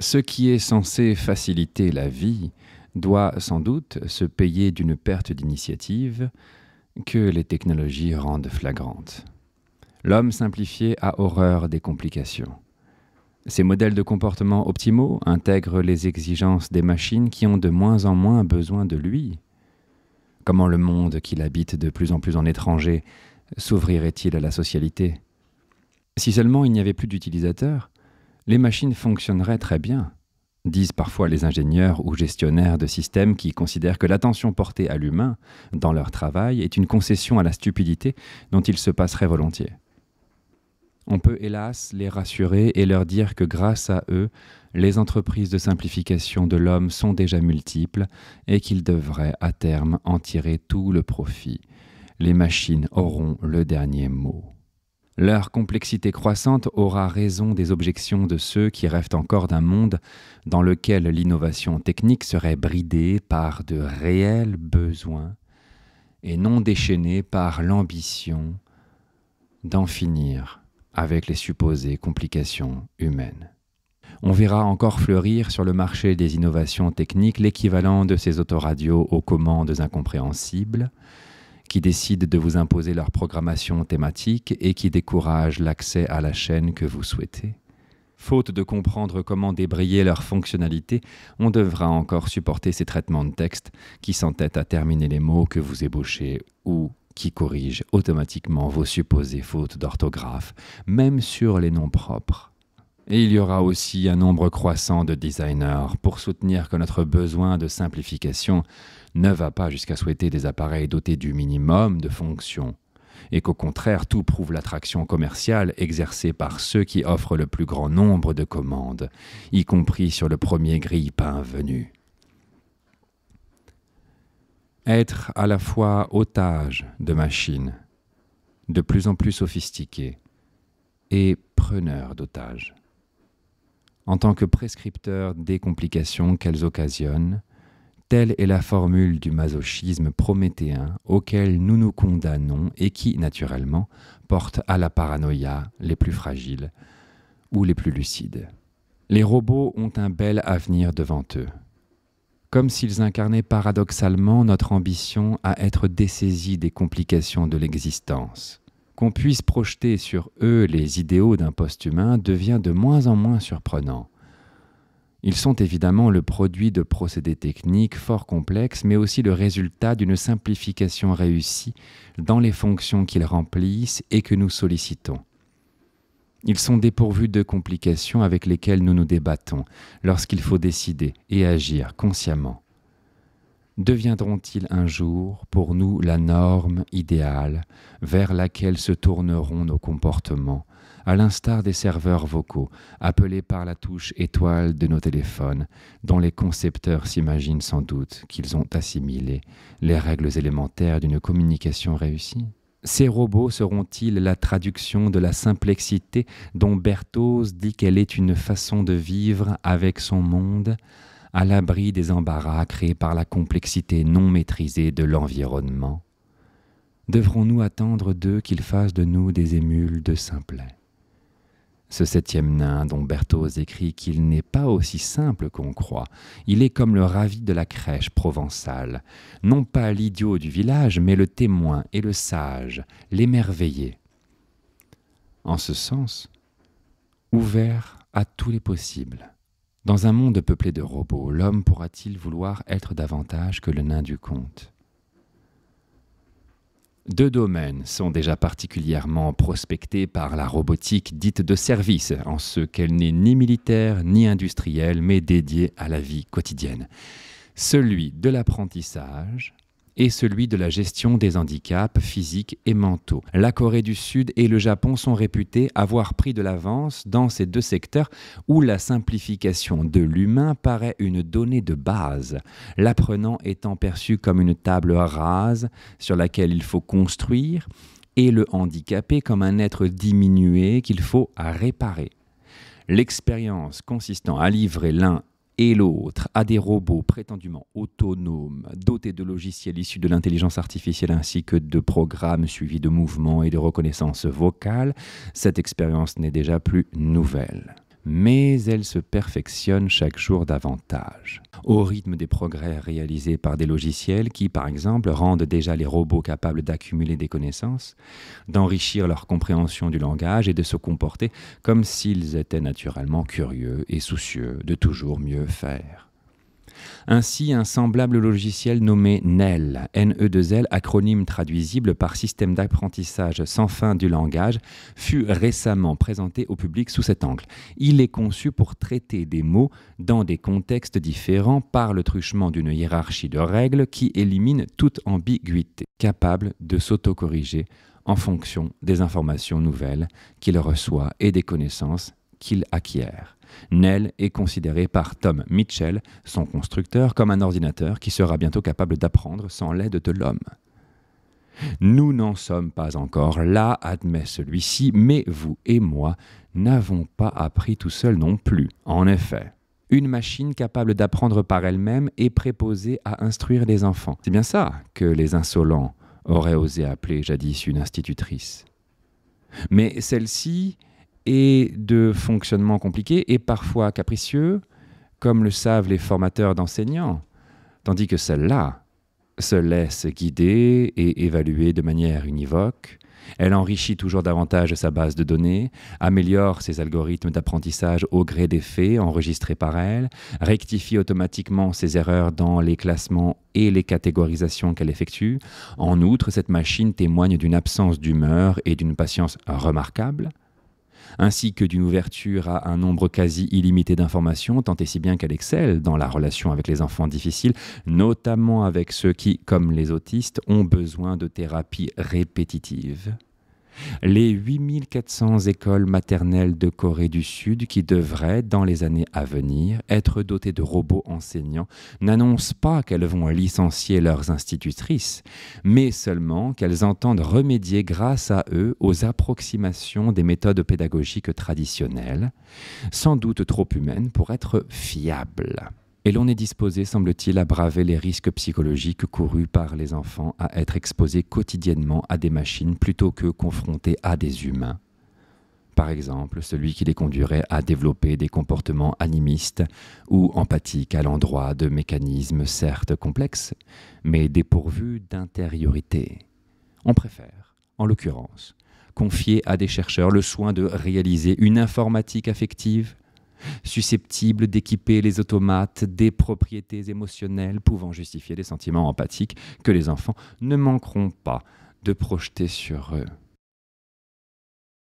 Ce qui est censé faciliter la vie doit sans doute se payer d'une perte d'initiative que les technologies rendent flagrante. L'homme simplifié a horreur des complications. Ces modèles de comportement optimaux intègrent les exigences des machines qui ont de moins en moins besoin de lui. Comment le monde qu'il habite de plus en plus en étranger s'ouvrirait-il à la socialité Si seulement il n'y avait plus d'utilisateurs, les machines fonctionneraient très bien, disent parfois les ingénieurs ou gestionnaires de systèmes qui considèrent que l'attention portée à l'humain dans leur travail est une concession à la stupidité dont ils se passeraient volontiers. On peut hélas les rassurer et leur dire que grâce à eux, les entreprises de simplification de l'homme sont déjà multiples et qu'ils devraient à terme en tirer tout le profit. Les machines auront le dernier mot. Leur complexité croissante aura raison des objections de ceux qui rêvent encore d'un monde dans lequel l'innovation technique serait bridée par de réels besoins et non déchaînée par l'ambition d'en finir avec les supposées complications humaines. On verra encore fleurir sur le marché des innovations techniques l'équivalent de ces autoradios aux commandes incompréhensibles, qui décident de vous imposer leur programmation thématique et qui découragent l'accès à la chaîne que vous souhaitez. Faute de comprendre comment débrayer leurs fonctionnalités, on devra encore supporter ces traitements de texte qui s'entêtent à terminer les mots que vous ébauchez ou qui corrigent automatiquement vos supposées fautes d'orthographe, même sur les noms propres. Et il y aura aussi un nombre croissant de designers pour soutenir que notre besoin de simplification ne va pas jusqu'à souhaiter des appareils dotés du minimum de fonctions, et qu'au contraire tout prouve l'attraction commerciale exercée par ceux qui offrent le plus grand nombre de commandes, y compris sur le premier grille-pain venu. Être à la fois otage de machines, de plus en plus sophistiquées, et preneur d'otages en tant que prescripteur des complications qu'elles occasionnent, telle est la formule du masochisme prométhéen auquel nous nous condamnons et qui, naturellement, porte à la paranoïa les plus fragiles ou les plus lucides. Les robots ont un bel avenir devant eux, comme s'ils incarnaient paradoxalement notre ambition à être dessaisis des complications de l'existence qu'on puisse projeter sur eux les idéaux d'un poste humain devient de moins en moins surprenant. Ils sont évidemment le produit de procédés techniques fort complexes, mais aussi le résultat d'une simplification réussie dans les fonctions qu'ils remplissent et que nous sollicitons. Ils sont dépourvus de complications avec lesquelles nous nous débattons lorsqu'il faut décider et agir consciemment deviendront-ils un jour pour nous la norme idéale vers laquelle se tourneront nos comportements, à l'instar des serveurs vocaux, appelés par la touche étoile de nos téléphones, dont les concepteurs s'imaginent sans doute qu'ils ont assimilé les règles élémentaires d'une communication réussie ces robots seront-ils la traduction de la simplexité dont Berthoz dit qu'elle est une façon de vivre avec son monde à l'abri des embarras créés par la complexité non maîtrisée de l'environnement Devrons-nous attendre d'eux qu'ils fassent de nous des émules de simplet ce septième nain dont Berthoz écrit qu'il n'est pas aussi simple qu'on croit, il est comme le ravi de la crèche provençale, non pas l'idiot du village, mais le témoin et le sage, l'émerveillé. En ce sens, ouvert à tous les possibles, dans un monde peuplé de robots, l'homme pourra-t-il vouloir être davantage que le nain du conte deux domaines sont déjà particulièrement prospectés par la robotique dite de service, en ce qu'elle n'est ni militaire ni industrielle, mais dédiée à la vie quotidienne. Celui de l'apprentissage et celui de la gestion des handicaps physiques et mentaux. La Corée du Sud et le Japon sont réputés avoir pris de l'avance dans ces deux secteurs où la simplification de l'humain paraît une donnée de base, l'apprenant étant perçu comme une table rase sur laquelle il faut construire, et le handicapé comme un être diminué qu'il faut réparer. L'expérience consistant à livrer l'un et l'autre à des robots prétendument autonomes, dotés de logiciels issus de l'intelligence artificielle ainsi que de programmes suivis de mouvements et de reconnaissance vocale, cette expérience n'est déjà plus nouvelle mais elles se perfectionnent chaque jour davantage, au rythme des progrès réalisés par des logiciels qui, par exemple, rendent déjà les robots capables d'accumuler des connaissances, d'enrichir leur compréhension du langage et de se comporter comme s'ils étaient naturellement curieux et soucieux de toujours mieux faire. Ainsi, un semblable logiciel nommé NEL, NE2L, acronyme traduisible par système d'apprentissage sans fin du langage, fut récemment présenté au public sous cet angle. Il est conçu pour traiter des mots dans des contextes différents par le truchement d'une hiérarchie de règles qui élimine toute ambiguïté, capable de s'autocorriger en fonction des informations nouvelles qu'il reçoit et des connaissances qu'il acquiert. Nell est considéré par Tom Mitchell, son constructeur, comme un ordinateur qui sera bientôt capable d'apprendre sans l'aide de l'homme. Nous n'en sommes pas encore là, admet celui-ci, mais vous et moi n'avons pas appris tout seul non plus. En effet, une machine capable d'apprendre par elle-même est préposée à instruire les enfants. C'est bien ça que les insolents auraient osé appeler jadis une institutrice. Mais celle-ci et de fonctionnement compliqué et parfois capricieux, comme le savent les formateurs d'enseignants, tandis que celle-là se laisse guider et évaluer de manière univoque. Elle enrichit toujours davantage sa base de données, améliore ses algorithmes d'apprentissage au gré des faits enregistrés par elle, rectifie automatiquement ses erreurs dans les classements et les catégorisations qu'elle effectue. En outre, cette machine témoigne d'une absence d'humeur et d'une patience remarquable ainsi que d'une ouverture à un nombre quasi illimité d'informations, tant et si bien qu'elle excelle dans la relation avec les enfants difficiles, notamment avec ceux qui, comme les autistes, ont besoin de thérapies répétitives les 8400 écoles maternelles de Corée du Sud qui devraient, dans les années à venir, être dotées de robots enseignants n'annoncent pas qu'elles vont licencier leurs institutrices, mais seulement qu'elles entendent remédier grâce à eux aux approximations des méthodes pédagogiques traditionnelles, sans doute trop humaines pour être fiables. Et l'on est disposé, semble-t-il, à braver les risques psychologiques courus par les enfants à être exposés quotidiennement à des machines plutôt que confrontés à des humains. Par exemple, celui qui les conduirait à développer des comportements animistes ou empathiques à l'endroit de mécanismes certes complexes, mais dépourvus d'intériorité. On préfère, en l'occurrence, confier à des chercheurs le soin de réaliser une informatique affective susceptibles d'équiper les automates des propriétés émotionnelles pouvant justifier les sentiments empathiques que les enfants ne manqueront pas de projeter sur eux.